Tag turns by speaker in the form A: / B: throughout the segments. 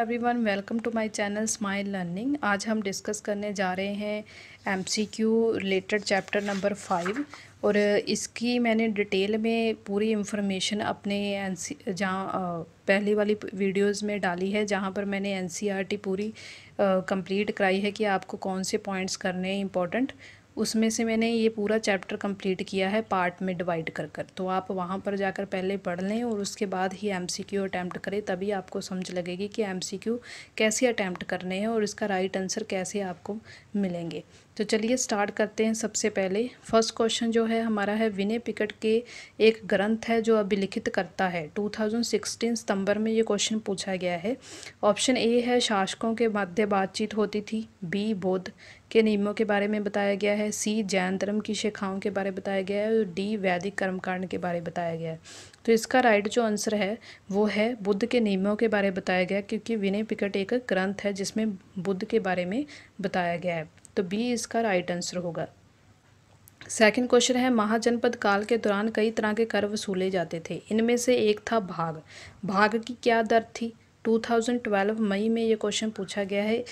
A: everyone welcome to my channel smile learning आज हम discuss करने जा रहे हैं MCQ related chapter number five और इसकी मैंने डिटेल में पूरी इन्फॉर्मेशन अपने एन सी जहाँ पहली वाली वीडियोस में डाली है जहाँ पर मैंने एनसीईआरटी e पूरी कंप्लीट कराई है कि आपको कौन से पॉइंट्स करने हैं इंपॉर्टेंट उसमें से मैंने ये पूरा चैप्टर कंप्लीट किया है पार्ट में डिवाइड कर कर तो आप वहाँ पर जाकर पहले पढ़ लें और उसके बाद ही एम सी क्यू अटैम्प्ट करें तभी आपको समझ लगेगी कि एम सी क्यू कैसे अटैम्प्ट करने हैं और इसका राइट आंसर कैसे आपको मिलेंगे तो चलिए स्टार्ट करते हैं सबसे पहले फर्स्ट क्वेश्चन जो है हमारा है विनय पिकट के एक ग्रंथ है जो अभिलिखित करता है 2016 सितंबर में ये क्वेश्चन पूछा गया है ऑप्शन ए है शासकों के मध्य बातचीत होती थी बी बौद्ध के नियमों के बारे में बताया गया है सी जैन धर्म की शेखाओं के बारे में बताया गया है और डी वैदिक कर्मकांड के बारे में बताया गया है तो इसका राइट जो आंसर है वो है बुद्ध के नियमों के बारे में बताया गया क्योंकि विनय पिकट एक ग्रंथ है जिसमें बुद्ध के बारे में बताया गया है तो बी इसका राइट आंसर होगा सेकंड क्वेश्चन है महाजनपद काल के दौरान कई तरह के कर वसूले जाते थे इनमें से एक था भाग भाग की क्या दर थी 2012 मई में ये क्वेश्चन पूछा गया है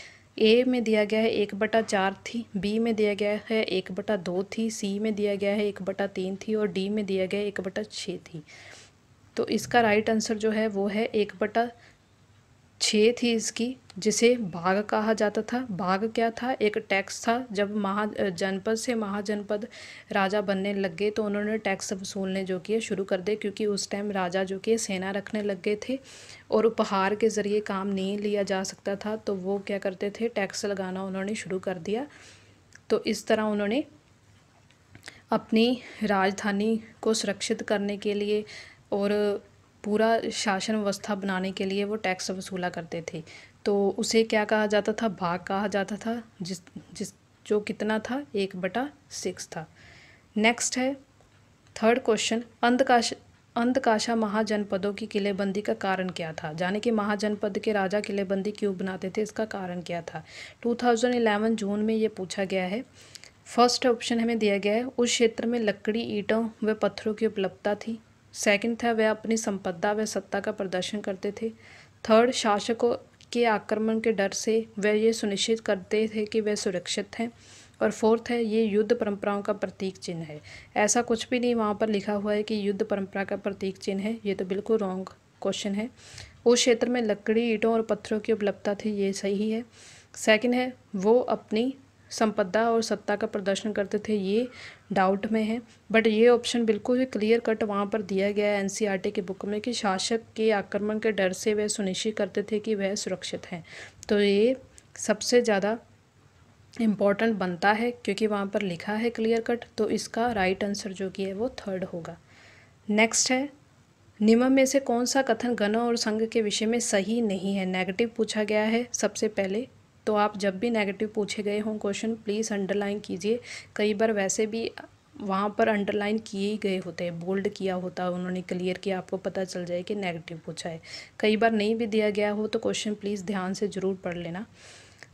A: ए में दिया गया है एक बटा चार थी बी में दिया गया है एक बटा दो थी सी में दिया गया है एक बटा तीन थी और डी में दिया गया है एक बटा छः थी तो इसका राइट आंसर जो है वो है एक बटा छः थी इसकी जिसे भाग कहा जाता था भाग क्या था एक टैक्स था जब महा जनपद से महाजनपद राजा बनने लग गए तो उन्होंने टैक्स वसूलने जो किए शुरू कर दिए क्योंकि उस टाइम राजा जो कि सेना रखने लग गए थे और उपहार के ज़रिए काम नहीं लिया जा सकता था तो वो क्या करते थे टैक्स लगाना उन्होंने शुरू कर दिया तो इस तरह उन्होंने अपनी राजधानी को सुरक्षित करने के लिए और पूरा शासन व्यवस्था बनाने के लिए वो टैक्स वसूला करते थे तो उसे क्या कहा जाता था भाग कहा जाता था जिस जिस जो कितना था एक बटा सिक्स था नेक्स्ट है थर्ड क्वेश्चन अंधकाश अंधकाशा महाजनपदों की किलेबंदी का कारण क्या था जाने कि महाजनपद के राजा किलेबंदी क्यों बनाते थे इसका कारण क्या था 2011 जून में ये पूछा गया है फर्स्ट ऑप्शन हमें दिया गया है उस क्षेत्र में लकड़ी ईंटों व पत्थरों की उपलब्धता थी सेकंड था वह अपनी संपदा व सत्ता का प्रदर्शन करते थे थर्ड शासकों के आक्रमण के डर से वह ये सुनिश्चित करते थे कि वह सुरक्षित हैं और फोर्थ है ये युद्ध परंपराओं का प्रतीक चिन्ह है ऐसा कुछ भी नहीं वहाँ पर लिखा हुआ है कि युद्ध परंपरा का प्रतीक चिन्ह है ये तो बिल्कुल रॉन्ग क्वेश्चन है उस क्षेत्र में लकड़ी ईंटों और पत्थरों की उपलब्धता थी ये सही है सेकंड है वो अपनी संपदा और सत्ता का प्रदर्शन करते थे ये डाउट में है बट ये ऑप्शन बिल्कुल ही क्लियर कट वहाँ पर दिया गया है एनसीईआरटी e के बुक में कि शासक के आक्रमण के डर से वह सुनिश्चित करते थे कि वह सुरक्षित हैं तो ये सबसे ज़्यादा इम्पॉर्टेंट बनता है क्योंकि वहाँ पर लिखा है क्लियर कट तो इसका राइट आंसर जो कि है वो थर्ड होगा नेक्स्ट है निम्न में से कौन सा कथन गण और संघ के विषय में सही नहीं है नेगेटिव पूछा गया है सबसे पहले तो आप जब भी नेगेटिव पूछे गए हों क्वेश्चन प्लीज़ अंडरलाइन कीजिए कई बार वैसे भी वहाँ पर अंडरलाइन किए ही गए होते हैं बोल्ड किया होता है उन्होंने क्लियर किया आपको पता चल जाए कि नेगेटिव पूछा है कई बार नहीं भी दिया गया हो तो क्वेश्चन प्लीज़ ध्यान से ज़रूर पढ़ लेना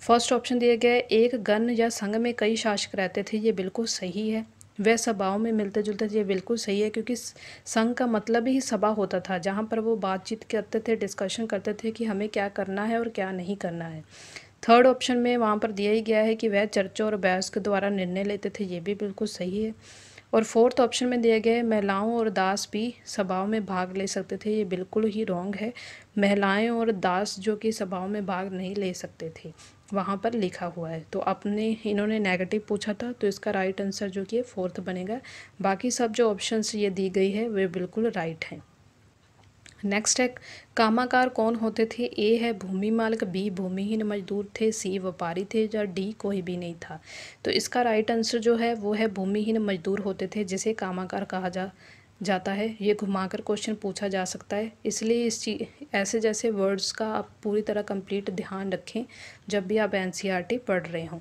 A: फर्स्ट ऑप्शन दिया गया है एक गण या संघ में कई शासक रहते थे ये बिल्कुल सही है वह सभाओं में मिलते जुलते थे ये बिल्कुल सही है क्योंकि संघ का मतलब ही सभा होता था जहाँ पर वो बातचीत करते थे डिस्कशन करते थे कि हमें क्या करना है और क्या नहीं करना है थर्ड ऑप्शन में वहाँ पर दिया ही गया है कि वह चर्चों और बैस के द्वारा निर्णय लेते थे ये भी बिल्कुल सही है और फोर्थ ऑप्शन में दिया गया है महिलाओं और दास भी सभाओं में भाग ले सकते थे ये बिल्कुल ही रॉन्ग है महिलाएं और दास जो कि सभाओं में भाग नहीं ले सकते थे वहाँ पर लिखा हुआ है तो अपने इन्होंने नेगेटिव पूछा था तो इसका राइट आंसर जो कि फोर्थ बनेगा बाकी सब जो ऑप्शंस ये दी गई है वे बिल्कुल राइट हैं नेक्स्ट है कामाकार कौन होते थे ए है भूमि मालिक बी भूमिहीन मजदूर थे सी व्यापारी थे या डी कोई भी नहीं था तो इसका राइट आंसर जो है वो है भूमिहीन मजदूर होते थे जिसे कामाकार कहा जा जाता है ये घुमाकर क्वेश्चन पूछा जा सकता है इसलिए इस चीज ऐसे जैसे वर्ड्स का आप पूरी तरह कंप्लीट ध्यान रखें जब भी आप एन e पढ़ रहे हों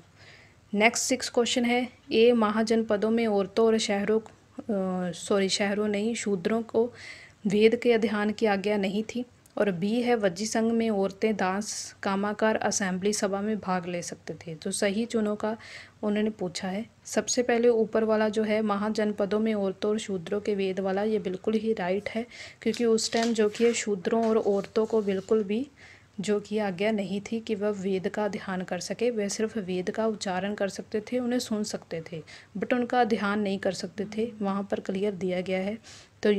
A: नेक्स्ट सिक्स क्वेश्चन है ए महाजनपदों में औरतों और शहरों सॉरी शहरों नहीं शूद्रों को वेद के अध्ययन की आज्ञा नहीं थी और बी है वज्जी संघ में औरतें दास कामाकार असेंबली सभा में भाग ले सकते थे तो सही चुनों का उन्होंने पूछा है सबसे पहले ऊपर वाला जो है महाजनपदों में औरतों और शूद्रों के वेद वाला ये बिल्कुल ही राइट है क्योंकि उस टाइम जो कि शूद्रों और औरतों को बिल्कुल भी जो कि आज्ञा नहीं थी कि वह वेद का ध्यान कर सके वह सिर्फ वेद का उच्चारण कर सकते थे उन्हें सुन सकते थे बट उनका ध्यान नहीं कर सकते थे वहाँ पर क्लियर दिया गया है तो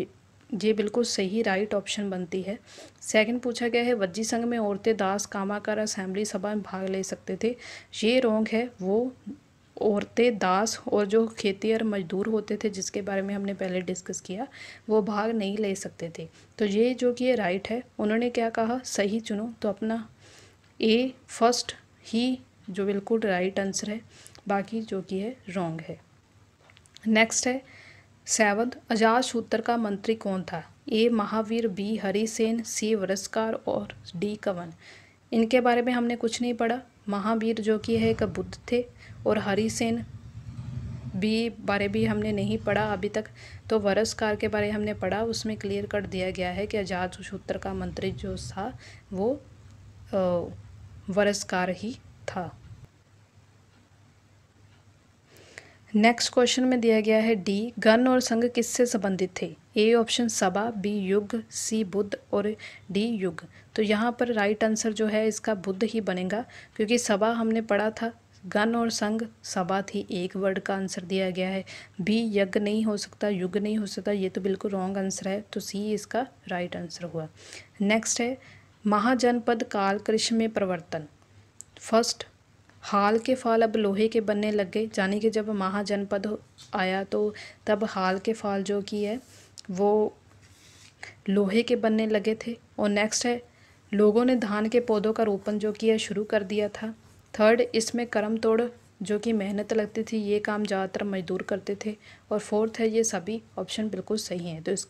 A: ये बिल्कुल सही राइट ऑप्शन बनती है सेकंड पूछा गया है वज्जी संघ में औरतें दास कामाकर असेंबली सभा में भाग ले सकते थे ये रोंग है वो औरतें दास और जो खेती और मजदूर होते थे जिसके बारे में हमने पहले डिस्कस किया वो भाग नहीं ले सकते थे तो ये जो कि ये राइट है उन्होंने क्या कहा सही चुनो तो अपना ए फर्स्ट ही जो बिल्कुल राइट आंसर है बाकी जो कि है रॉन्ग है नेक्स्ट है सैवद सूत्र का मंत्री कौन था A Mahavir B Harisen C Varaskar और डी कवन इनके बारे में हमने कुछ नहीं पढ़ा महावीर जो कि है एक बुद्ध थे और हरिसेन बी बारे भी हमने नहीं पढ़ा अभी तक तो वरस्कार के बारे हमने पढ़ा उसमें क्लियर कर दिया गया है कि अजाज सूत्र का मंत्री जो था वो वरस्कार ही था नेक्स्ट क्वेश्चन में दिया गया है डी गण और संघ किससे संबंधित थे ए ऑप्शन सभा बी युग सी बुद्ध और डी युग तो यहाँ पर राइट आंसर जो है इसका बुद्ध ही बनेगा क्योंकि सभा हमने पढ़ा था गण और संघ सभा थी एक वर्ड का आंसर दिया गया है बी यज्ञ नहीं हो सकता युग नहीं हो सकता ये तो बिल्कुल रॉन्ग आंसर है तो सी इसका राइट आंसर हुआ नेक्स्ट है महाजनपद काल कृष्ण में प्रवर्तन फर्स्ट हाल के फाल अब लोहे के बनने लग गए यानी कि जब महाजनपद आया तो तब हाल के फाल जो की है वो लोहे के बनने लगे थे और नेक्स्ट है लोगों ने धान के पौधों का रोपण जो किया शुरू कर दिया था थर्ड इसमें कर्म तोड़ जो कि मेहनत लगती थी ये काम ज़्यादातर मजदूर करते थे और फोर्थ है ये सभी ऑप्शन बिल्कुल सही हैं तो इस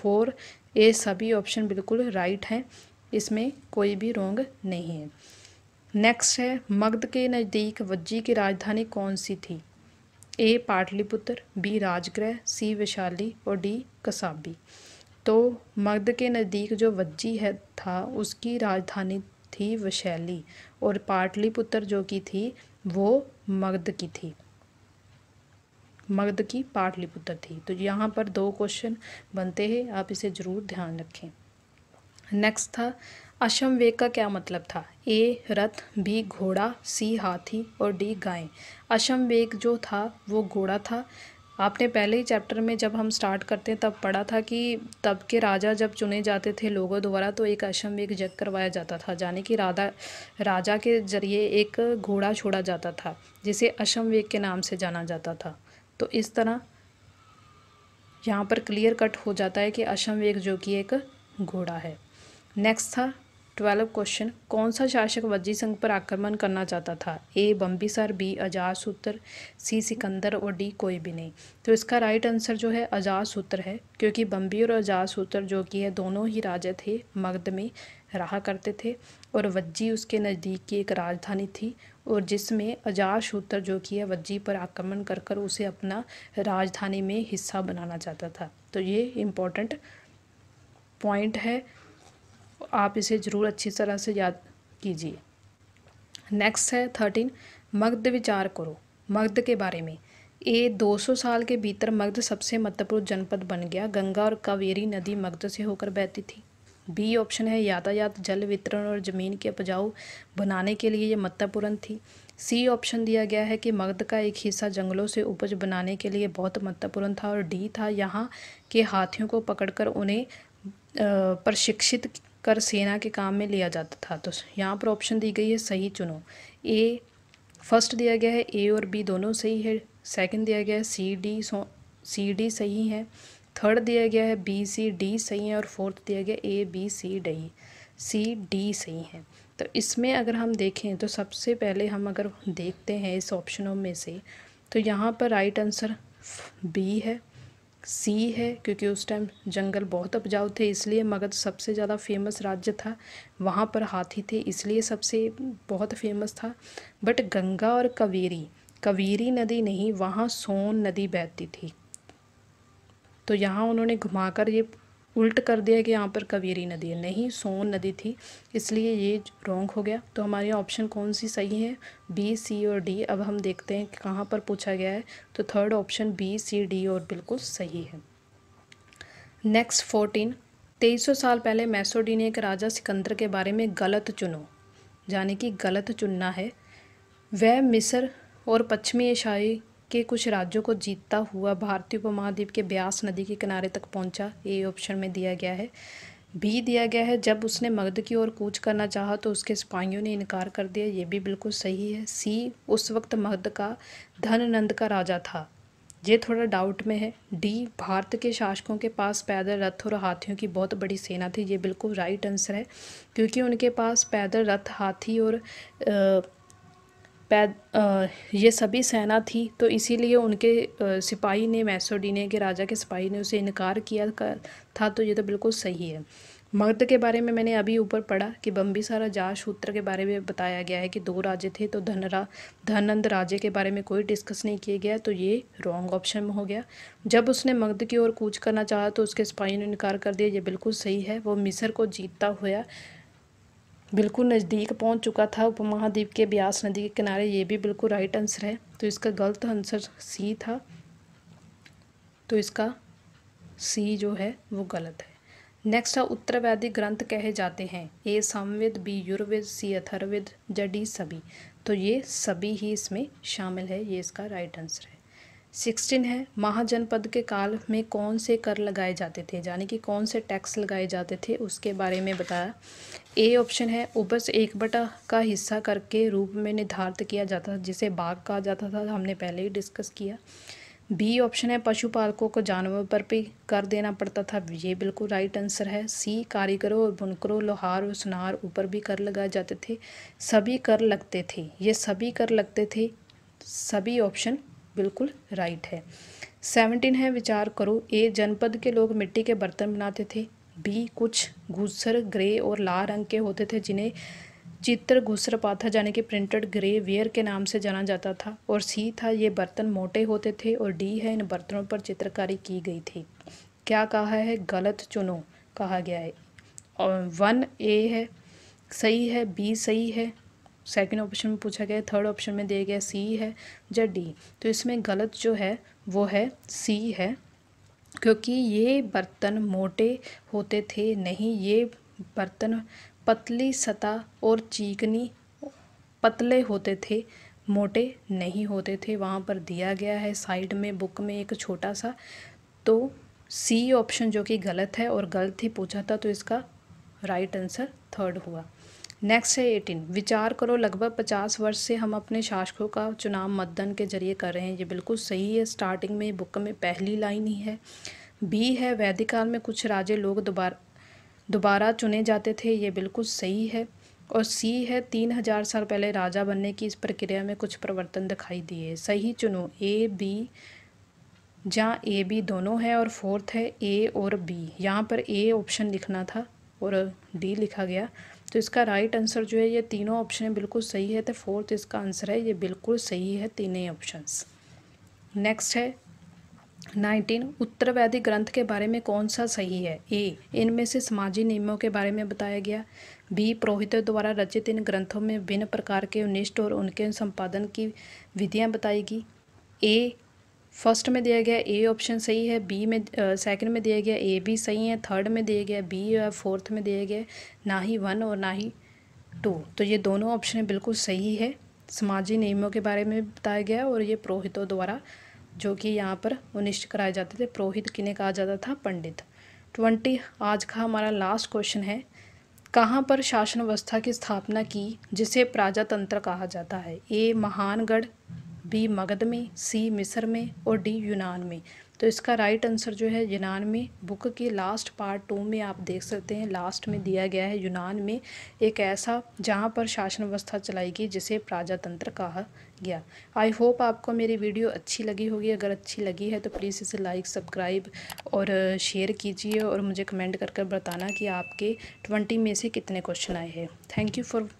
A: फोर ये सभी ऑप्शन बिल्कुल राइट हैं इसमें कोई भी रोंग नहीं है नेक्स्ट है मगध के नज़दीक वज्जी की राजधानी कौन सी थी A Pataliputra B Rajgriha C Vaishali और डी कसाबी तो मगध के नज़दीक जो वज्जी है था उसकी राजधानी थी वैशाली और पाटलिपुत्र जो की थी वो मगध की थी मगध की पाटलिपुत्र थी तो यहाँ पर दो क्वेश्चन बनते हैं आप इसे ज़रूर ध्यान रखें नेक्स्ट था अश्वम वेग का क्या मतलब था ए रथ बी घोड़ा सी हाथी और डी गाय अश्वम वेग जो था वो घोड़ा था आपने पहले ही चैप्टर में जब हम स्टार्ट करते हैं तब पढ़ा था कि तब के राजा जब चुने जाते थे लोगों द्वारा तो एक अश्वम वेग यज्ञ करवाया जाता था यानी कि राधा राजा के जरिए एक घोड़ा छोड़ा जाता था जिसे अश्वम वेग के नाम से जाना जाता था तो इस तरह यहाँ पर क्लियर कट हो जाता है कि अश्वम वेग जो कि एक घोड़ा है नेक्स्ट था ट्वेल्व क्वेश्चन कौन सा शासक वज्जी संघ पर आक्रमण करना चाहता था ए बम्बीसर बी अजाज सूत्र सी सिकंदर और डी कोई भी नहीं तो इसका राइट आंसर जो है अजाज सूत्र है क्योंकि बम्बी और अजाज सूत्र जो कि है दोनों ही राजा थे मगध में रहा करते थे और वज्जी उसके नज़दीक की एक राजधानी थी और जिसमें अजाज सूत्र जो कि है वज्जी पर आक्रमण कर कर उसे अपना राजधानी में हिस्सा बनाना चाहता था तो ये इम्पोर्टेंट पॉइंट है आप इसे ज़रूर अच्छी तरह से याद कीजिए नेक्स्ट है थर्टीन मग्ध विचार करो मग्ध के बारे में ये 200 साल के भीतर मग्ध सबसे महत्वपूर्ण जनपद बन गया गंगा और कावेरी नदी मग्ध से होकर बहती थी बी ऑप्शन है यातायात जल वितरण और ज़मीन के उपजाऊ बनाने के लिए ये महत्वपूर्ण थी सी ऑप्शन दिया गया है कि मगध का एक हिस्सा जंगलों से उपज बनाने के लिए बहुत महत्वपूर्ण था और डी था यहाँ के हाथियों को पकड़कर उन्हें प्रशिक्षित कर सेना के काम में लिया जाता था तो यहाँ पर ऑप्शन दी गई है सही चुनो ए फर्स्ट दिया गया है ए और बी दोनों सही है सेकंड दिया गया है सी डी सो सी डी सही है थर्ड दिया गया है बी सी डी सही है और फोर्थ दिया गया A B C D C D सही है तो इसमें अगर हम देखें तो सबसे पहले हम अगर देखते हैं इस ऑप्शनों में से तो यहाँ पर राइट आंसर बी है सी है क्योंकि उस टाइम जंगल बहुत उपजाऊ थे इसलिए मगध सबसे ज़्यादा फेमस राज्य था वहाँ पर हाथी थे इसलिए सबसे बहुत फेमस था बट गंगा और कवेरी कवेरी नदी नहीं वहाँ सोन नदी बहती थी तो यहाँ उन्होंने घुमाकर ये उल्ट कर दिया कि यहाँ पर कवेरी नदी है नहीं सोन नदी थी इसलिए ये रॉन्ग हो गया तो हमारे ऑप्शन कौन सी सही है बी सी और डी अब हम देखते हैं कि कहाँ पर पूछा गया है तो third option B C D और बिल्कुल सही है नेक्स्ट फोर्टीन तेईस सौ साल पहले मैसोडीनिया के राजा सिकंदर के बारे में गलत चुनो यानी कि गलत चुनना है वह मिस्र और पश्चिमी ईशाई के कुछ राज्यों को जीतता हुआ भारतीय उपमहाद्वीप के ब्यास नदी के किनारे तक पहुंचा ए ऑप्शन में दिया गया है बी दिया गया है जब उसने मगध की ओर कूच करना चाहा तो उसके सिपाहियों ने इनकार कर दिया ये भी बिल्कुल सही है सी उस वक्त मगध का धन नंद का राजा था ये थोड़ा डाउट में है डी भारत के शासकों के पास पैदल रथ और हाथियों की बहुत बड़ी सेना थी ये बिल्कुल राइट आंसर है क्योंकि उनके पास पैदल रथ हाथी और आ, ये सभी सेना थी तो इसीलिए उनके सिपाही ने मैसोडीने के राजा के सिपाही ने उसे इनकार किया था तो ये तो बिल्कुल सही है मगध के बारे में मैंने अभी ऊपर पढ़ा कि बम्बीसारा जाशूत्र के बारे में बताया गया है कि दो राजे थे तो धनरा धनंद राजे के बारे में कोई डिस्कस नहीं किया गया तो ये रॉन्ग ऑप्शन में हो गया जब उसने मगध की ओर कूच करना चाहा तो उसके सिपाही ने इनकार कर दिया ये बिल्कुल सही है वो मिसर को जीतता हुआ बिल्कुल नज़दीक पहुंच चुका था उपमहाद्वीप के ब्यास नदी के किनारे ये भी बिल्कुल राइट आंसर है तो इसका गलत आंसर सी था तो इसका सी जो है वो गलत है नेक्स्ट है उत्तर वैदिक ग्रंथ कहे जाते हैं A Samaveda B Yajurveda C Atharvaveda जडी डी सभी तो ये सभी ही इसमें शामिल है ये इसका राइट आंसर है सिक्सटीन है महाजनपद के काल में कौन से कर लगाए जाते थे यानी कि कौन से टैक्स लगाए जाते थे उसके बारे में बताया ए ऑप्शन है ऊपर से एक बटा का हिस्सा करके रूप में निर्धारित किया जाता था जिसे बाघ कहा जाता था हमने पहले ही डिस्कस किया बी ऑप्शन है पशुपालकों को जानवरों पर भी कर देना पड़ता था ये बिल्कुल राइट आंसर है सी कारीगरों और बुनकरों लोहार और सुनार ऊपर भी कर लगाए जाते थे सभी कर लगते थे ये सभी कर लगते थे सभी ऑप्शन बिल्कुल राइट है सेवनटीन है विचार करो ए जनपद के लोग मिट्टी के बर्तन बनाते थे भी कुछ घूसर ग्रे और लाल रंग के होते थे जिन्हें चित्र घुसर पाथा यानी कि प्रिंटेड ग्रे वेयर के नाम से जाना जाता था और सी था ये बर्तन मोटे होते थे और डी है इन बर्तनों पर चित्रकारी की गई थी क्या कहा है गलत चुनो कहा गया है और वन ए है सही है बी सही है सेकंड ऑप्शन में पूछा गया थर्ड ऑप्शन में दिया गया सी है या डी तो इसमें गलत जो है वो है सी है क्योंकि ये बर्तन मोटे होते थे नहीं ये बर्तन पतली सतह और चीकनी पतले होते थे मोटे नहीं होते थे वहाँ पर दिया गया है साइड में बुक में एक छोटा सा तो सी ऑप्शन जो कि गलत है और गलत ही पूछा था तो इसका राइट आंसर थर्ड हुआ नेक्स्ट है एटीन विचार करो लगभग पचास वर्ष से हम अपने शासकों का चुनाव मतदान के जरिए कर रहे हैं ये बिल्कुल सही है स्टार्टिंग में बुक में पहली लाइन ही है बी है वैदिक काल में कुछ राजे लोग दोबारा दोबारा चुने जाते थे ये बिल्कुल सही है और सी है तीन हजार साल पहले राजा बनने की इस प्रक्रिया में कुछ परिवर्तन दिखाई दिए सही चुनो ए बी जहाँ ए बी दोनों है और फोर्थ है ए और बी यहाँ पर ए ऑप्शन लिखना था और डी लिखा गया तो इसका राइट आंसर जो है ये तीनों ऑप्शन बिल्कुल सही है तो फोर्थ इसका आंसर है ये बिल्कुल सही है तीनों ही ऑप्शन नेक्स्ट है नाइनटीन उत्तर वैदिक ग्रंथ के बारे में कौन सा सही है ए इनमें से समाजी नियमों के बारे में बताया गया बी पुरोहितों द्वारा रचित इन ग्रंथों में भिन्न प्रकार के निष्ठ और उनके संपादन की विधियां बताई गई ए फर्स्ट में दिया गया ए ऑप्शन सही है बी में सेकंड में दिया गया ए भी सही है थर्ड में दिया गया बी और फोर्थ में दिया गया ना ही वन और ना ही टू तो ये दोनों ऑप्शन बिल्कुल सही है समाजी नियमों के बारे में बताया गया और ये पुरोहितों द्वारा जो कि यहाँ पर उनिष्ठ कराए जाते थे पुरोहित किन्हें कहा जाता था पंडित ट्वेंटी आज का हमारा लास्ट क्वेश्चन है कहाँ पर शासन व्यवस्था की स्थापना की जिसे प्राजातंत्र कहा जाता है ए महानगढ़ बी मगध में सी मिस्र में और डी यूनान में तो इसका राइट आंसर जो है यूनान में बुक के लास्ट पार्ट टू में आप देख सकते हैं लास्ट में दिया गया है यूनान में एक ऐसा जहाँ पर शासन व्यवस्था चलाई गई जिसे प्राजातंत्र कहा गया आई होप आपको मेरी वीडियो अच्छी लगी होगी अगर अच्छी लगी है तो प्लीज़ इसे लाइक सब्सक्राइब और शेयर uh, कीजिए और मुझे कमेंट कर कर बताना कि आपके ट्वेंटी में से कितने क्वेश्चन आए हैं थैंक यू फॉर